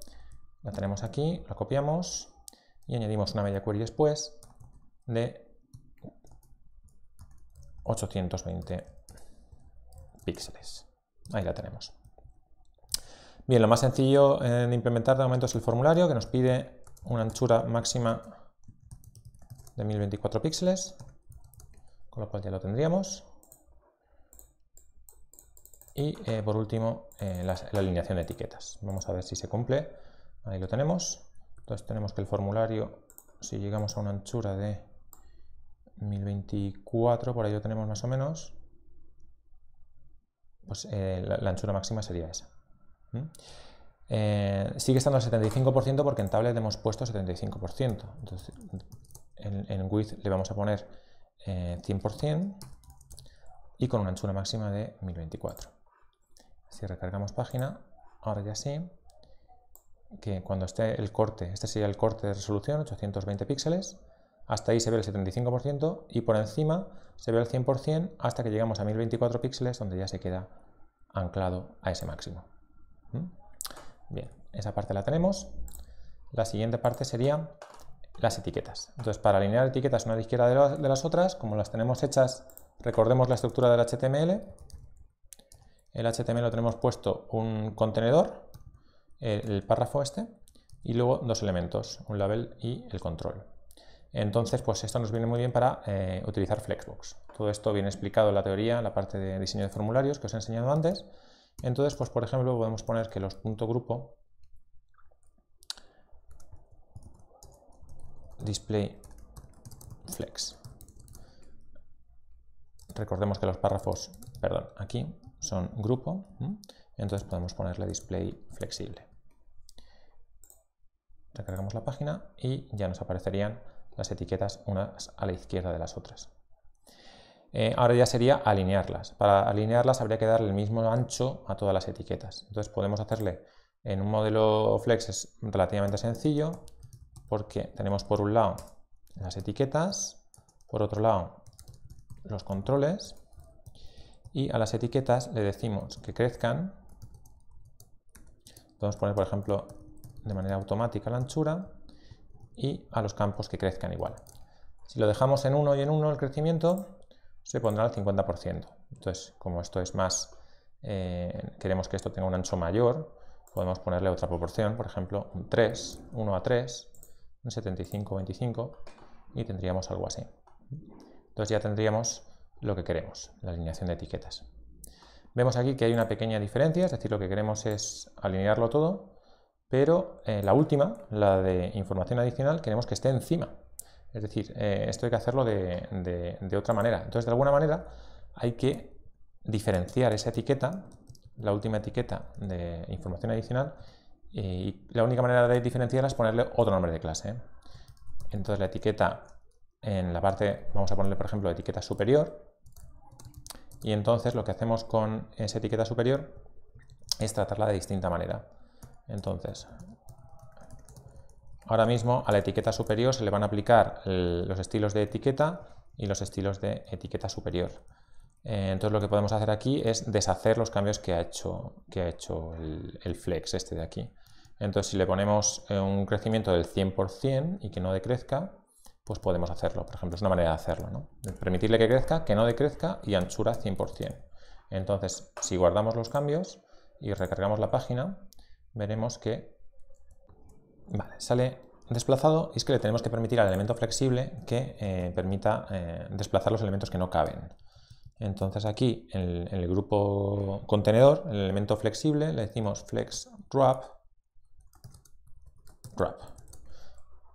la tenemos aquí, la copiamos y añadimos una media query después de 820 píxeles. Ahí la tenemos. Bien, lo más sencillo eh, de implementar de momento es el formulario que nos pide una anchura máxima de 1024 píxeles, con lo cual ya lo tendríamos. Y eh, por último, eh, la, alineación de etiquetas. Vamos a ver si se cumple. Ahí lo tenemos. Entonces tenemos que el formulario, si llegamos a una anchura de 1024, por ahí lo tenemos más o menos, pues eh, la, anchura máxima sería esa. sigue estando al 75% porque en tablet hemos puesto 75%. Entonces en, en width le vamos a poner 100% y con una anchura máxima de 1024. Si recargamos página, ahora ya sí, que cuando esté el corte, este sería el corte de resolución, 820 píxeles, hasta ahí se ve el 75% y por encima se ve el 100% hasta que llegamos a 1024 píxeles donde ya se queda anclado a ese máximo. ¿Mm? Bien, esa parte la tenemos. La siguiente parte serían las etiquetas. Entonces, para alinear etiquetas una a la izquierda de las otras, como las tenemos hechas, recordemos la estructura del HTML, el HTML lo tenemos puesto un contenedor, el, párrafo este, y luego dos elementos, un label y el control. Entonces, pues esto nos viene muy bien para eh, utilizar Flexbox. Todo esto viene explicado en la teoría, en la parte de diseño de formularios que os he enseñado antes. Entonces, pues por ejemplo, podemos poner que los punto .grupo display flex. Recordemos que los párrafos, perdón, aquí son grupo, entonces podemos ponerle display flexible. Recargamos la página y ya nos aparecerían las etiquetas unas a la izquierda de las otras. Eh, ahora ya sería alinearlas. Para alinearlas habría que darle el mismo ancho a todas las etiquetas. Entonces podemos hacerle en un modelo flex es relativamente sencillo porque tenemos por un lado las etiquetas, por otro lado los controles y a las etiquetas le decimos que crezcan. Podemos poner, por ejemplo, de manera automática la anchura y a los campos que crezcan igual. Si lo dejamos en 1 y en 1 el crecimiento, se pondrá al 50%. Entonces, como esto es más, eh, queremos que esto tenga un ancho mayor, podemos ponerle otra proporción, por ejemplo, un 3, 1 a 3, un 75, 25, y tendríamos algo así. Entonces ya tendríamos lo que queremos, la alineación de etiquetas. Vemos aquí que hay una pequeña diferencia, es decir, lo que queremos es alinearlo todo, pero eh, la última, la de información adicional, queremos que esté encima. Es decir, eh, esto hay que hacerlo de, de otra manera. Entonces, de alguna manera, hay que diferenciar esa etiqueta, la última etiqueta de información adicional, y la única manera de diferenciarla es ponerle otro nombre de clase. ¿eh? Entonces la etiqueta en la parte, vamos a ponerle por ejemplo etiqueta superior, y entonces lo que hacemos con esa etiqueta superior es tratarla de distinta manera. Entonces, ahora mismo a la etiqueta superior se le van a aplicar los estilos de etiqueta y los estilos de etiqueta superior. Eh, entonces lo que podemos hacer aquí es deshacer los cambios que ha hecho, que ha hecho el, el flex este de aquí. Entonces si le ponemos eh, un crecimiento del 100% y que no decrezca, pues podemos hacerlo. Por ejemplo, es una manera de hacerlo, ¿no? Permitirle que crezca, que no decrezca y anchura 100%. Entonces, si guardamos los cambios y recargamos la página, veremos que sale desplazado y es que le tenemos que permitir al elemento flexible que eh, permita eh, desplazar los elementos que no caben. Entonces aquí en el, grupo contenedor, el elemento flexible, le decimos flex wrap, wrap.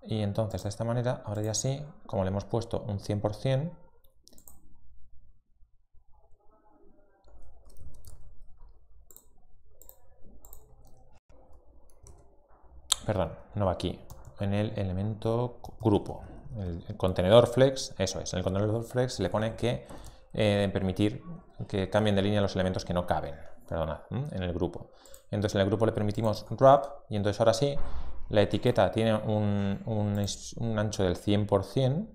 Y entonces de esta manera, ahora ya sí, como le hemos puesto un 100%, perdón, no va aquí, en el elemento grupo. El, contenedor flex, eso es, en el contenedor flex se le pone que eh, permitir que cambien de línea los elementos que no caben, perdona en el grupo. Entonces en el grupo le permitimos wrap y entonces ahora sí la etiqueta tiene un, ancho del 100%.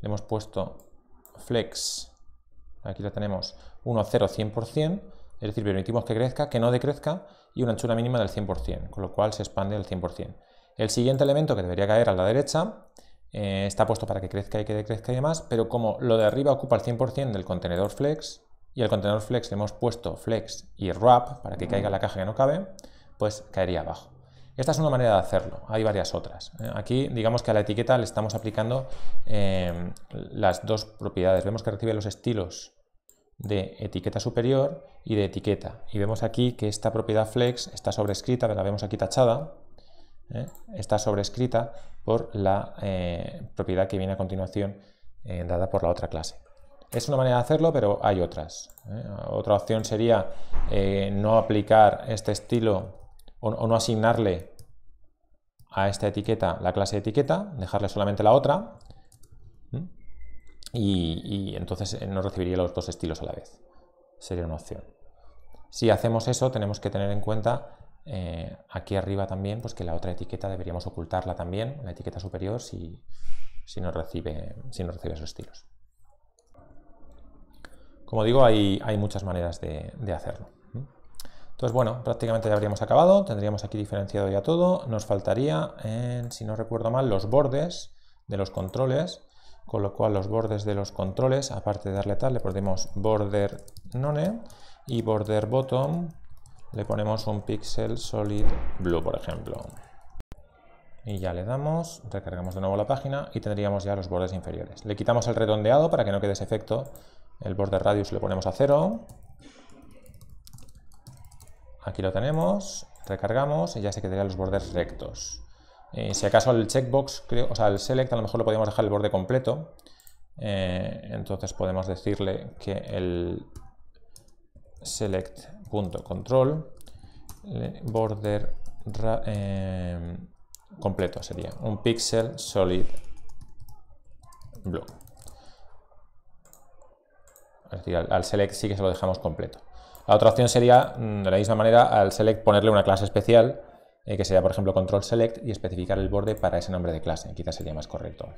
Le hemos puesto flex, aquí la tenemos, 1, 0, 100%. Es decir, permitimos que crezca, que no decrezca y una anchura mínima del 100%, con lo cual se expande el 100%. El siguiente elemento que debería caer a la derecha eh, está puesto para que crezca y que decrezca y demás, pero como lo de arriba ocupa el 100% del contenedor flex y al contenedor flex le hemos puesto flex y wrap para que caiga la caja que no cabe, pues caería abajo. Esta es una manera de hacerlo, hay varias otras. Eh, aquí digamos que a la etiqueta le estamos aplicando em, las dos propiedades. Vemos que recibe los estilos de etiqueta superior y de etiqueta. Y vemos aquí que esta propiedad flex está sobrescrita, la vemos aquí tachada, eh, está sobrescrita por la eh, propiedad que viene a continuación dada por la otra clase. Es una manera de hacerlo, pero hay otras. Otra opción sería no aplicar este estilo o, no asignarle a esta etiqueta la clase de etiqueta, dejarle solamente la otra, y, entonces eh, no recibiría los dos estilos a la vez. Sería una opción. Si hacemos eso, tenemos que tener en cuenta eh, aquí arriba también, pues que la otra etiqueta deberíamos ocultarla también, la etiqueta superior, si, no, recibe, si no recibe esos estilos. Como digo, hay, hay muchas maneras de hacerlo. Pues bueno, prácticamente ya habríamos acabado, tendríamos aquí diferenciado ya todo. Nos faltaría, en si no recuerdo mal, los bordes de los controles, con lo cual los bordes de los controles, aparte de darle tal, le ponemos border none y border bottom le ponemos un pixel solid blue, por ejemplo. Y ya le damos, recargamos de nuevo la página y tendríamos ya los bordes inferiores. Le quitamos el redondeado para que no quede ese efecto. El border radius le ponemos a cero Aquí lo tenemos, recargamos y ya se quedarían los bordes rectos. Eh, si acaso el checkbox, creo, o sea, el select a lo mejor lo podemos dejar el borde completo. Eh, entonces podemos decirle que el select.control border eh, completo sería un pixel solid blue. al, al select sí que se lo dejamos completo. La otra opción sería, mm, de la misma manera, al select ponerle una clase especial, eh, que sería, por ejemplo, control select y especificar el borde para ese nombre de clase. Quizás sería más correcto.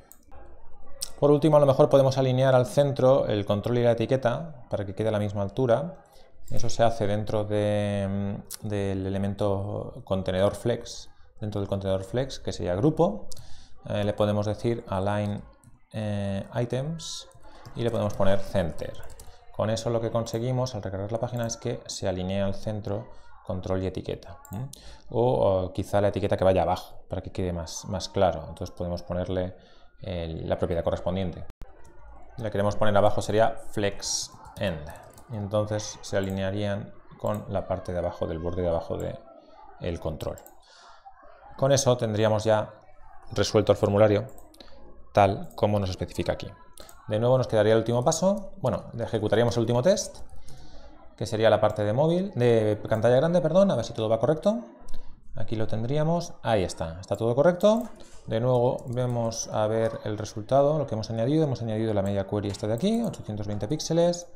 Por último, a lo mejor podemos alinear al centro el control y la etiqueta para que quede a la misma altura. Eso se hace dentro mm, del elemento contenedor flex, dentro del contenedor flex, que sería grupo. Eh, le podemos decir align eh, items y le podemos poner center. Con eso lo que conseguimos al recargar la página es que se alinee al centro control y etiqueta. O, quizá la etiqueta que vaya abajo para que quede más, más claro. Entonces podemos ponerle la propiedad correspondiente. La queremos poner abajo sería flex end. entonces se alinearían con la parte de abajo del borde de abajo del el control. Con eso tendríamos ya resuelto el formulario tal como nos especifica aquí. De nuevo nos quedaría el último paso, bueno, ejecutaríamos el último test, que sería la parte de móvil, de pantalla grande, perdón, a ver si todo va correcto. Aquí lo tendríamos, ahí está, está todo correcto. De nuevo vemos a ver el resultado, lo que hemos añadido, hemos añadido la media query esta de aquí, 820 píxeles,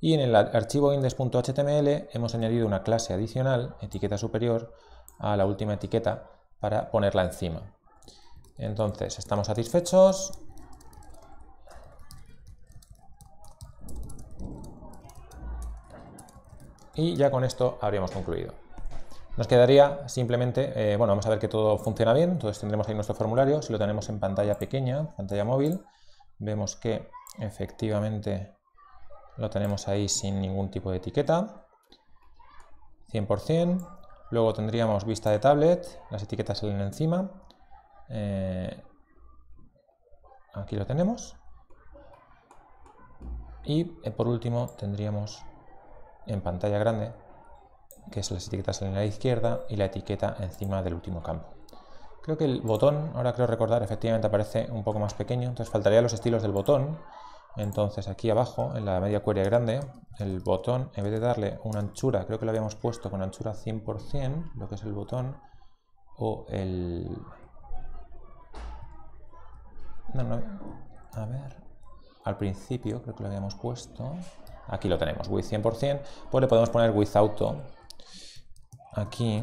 y en el archivo index.html hemos añadido una clase adicional, etiqueta superior, a la última etiqueta para ponerla encima. Entonces, estamos satisfechos, y ya con esto habríamos concluido. Nos quedaría simplemente, eh, bueno, vamos a ver que todo funciona bien, entonces tendremos ahí nuestro formulario, si lo tenemos en pantalla pequeña, pantalla móvil, vemos que efectivamente lo tenemos ahí sin ningún tipo de etiqueta, 100%, luego tendríamos vista de tablet, las etiquetas salen encima, eh, aquí lo tenemos, y eh, por último tendríamos en pantalla grande, que es las etiquetas en la izquierda y la etiqueta encima del último campo. Creo que el botón, ahora creo recordar, efectivamente aparece un poco más pequeño, entonces faltaría los estilos del botón. Entonces aquí abajo, en la media query grande, el botón, en vez de darle una anchura, creo que lo habíamos puesto con anchura 100%, lo que es el botón, o el... No, no, a ver, al principio creo que lo habíamos puesto, aquí lo tenemos, with 100%, pues le podemos poner with auto. Aquí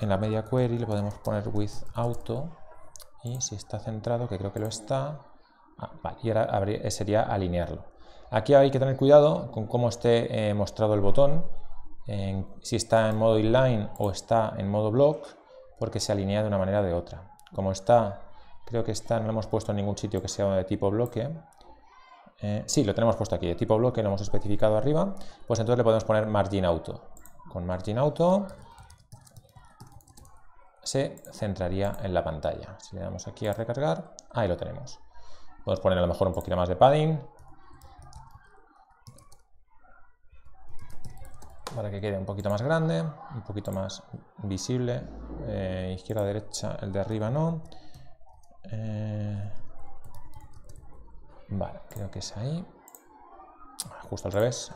en la media query le podemos poner with auto y si está centrado, que creo que lo está, ah, vale, y ahora eh, sería alinearlo. Aquí hay que tener cuidado con cómo esté eh, mostrado el botón, si está en modo inline o está en modo block, porque se alinea de una manera o de otra. Como está, creo que está, no lo hemos puesto en ningún sitio que sea de tipo bloque, eh, sí, lo tenemos puesto aquí, de tipo bloque, lo hemos especificado arriba. Pues entonces le podemos poner margin auto. Con margin auto se centraría en la pantalla. Si le damos aquí a recargar, ahí lo tenemos. Podemos poner a lo mejor un poquito más de padding. Para que quede un poquito más grande, un poquito más visible. Eh, izquierda, derecha, el de arriba no. Eh, Vale, creo que es ahí. Justo al revés.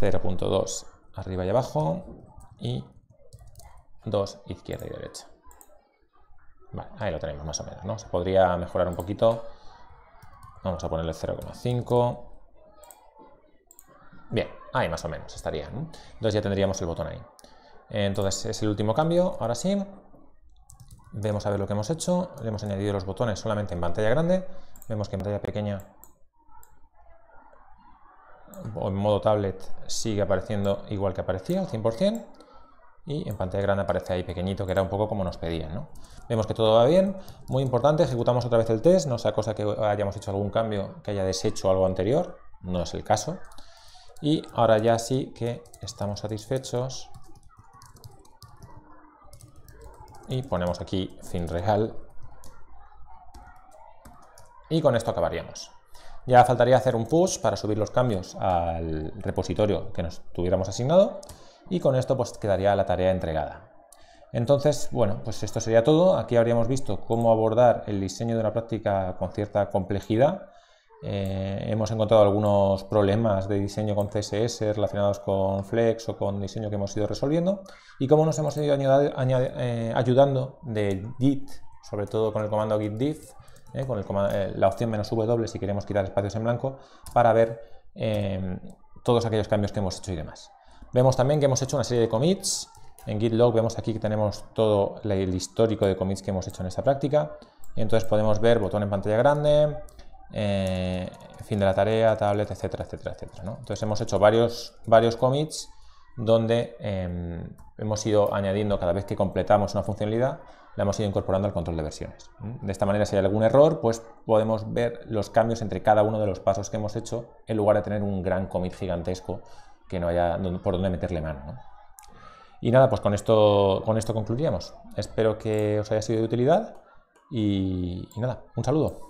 0.2 arriba y abajo. Y 2 izquierda y derecha. Vale, ahí lo tenemos más o menos, ¿no? Se podría mejorar un poquito. Vamos a ponerle 0,5. Bien, ahí más o menos estaría. ¿no? Entonces ya tendríamos el botón ahí. Entonces es el último cambio, ahora sí. Vemos a ver lo que hemos hecho. Le hemos añadido los botones solamente en pantalla grande vemos que en pantalla pequeña o en modo tablet sigue apareciendo igual que aparecía, al 100%, y en pantalla grande aparece ahí pequeñito, que era un poco como nos pedían. Vemos que todo va bien, muy importante, ejecutamos otra vez el test, no sea cosa que hayamos hecho algún cambio que haya deshecho algo anterior, no es el caso. Y ahora ya sí que estamos satisfechos y ponemos aquí fin real y con esto acabaríamos. Ya faltaría hacer un push para subir los cambios al repositorio que nos tuviéramos asignado y con esto pues quedaría la tarea entregada. Entonces, bueno, pues esto sería todo. Aquí habríamos visto cómo abordar el diseño de una práctica con cierta complejidad. Eh, hemos encontrado algunos problemas de diseño con CSS relacionados con Flex o con diseño que hemos ido resolviendo y cómo nos hemos ido eh, ayudando de Git, sobre todo con el comando git diff eh, con eh, la opción menos W si queremos quitar espacios en blanco, para ver em, todos aquellos cambios que hemos hecho y demás. Vemos también que hemos hecho una serie de commits. En git log vemos aquí que tenemos todo el histórico de commits que hemos hecho en esta práctica. Y entonces podemos ver botón en pantalla grande, eh, fin de la tarea, tablet, etcétera, etcétera, etcétera. Entonces hemos hecho varios, varios commits donde em, hemos ido añadiendo cada vez que completamos una funcionalidad, la hemos ido incorporando al control de versiones. De esta manera, si hay algún error, pues podemos ver los cambios entre cada uno de los pasos que hemos hecho en lugar de tener un gran commit gigantesco que no haya por dónde meterle mano. Y nada, pues con esto, con esto concluiríamos. Espero que os haya sido de utilidad y nada, un saludo.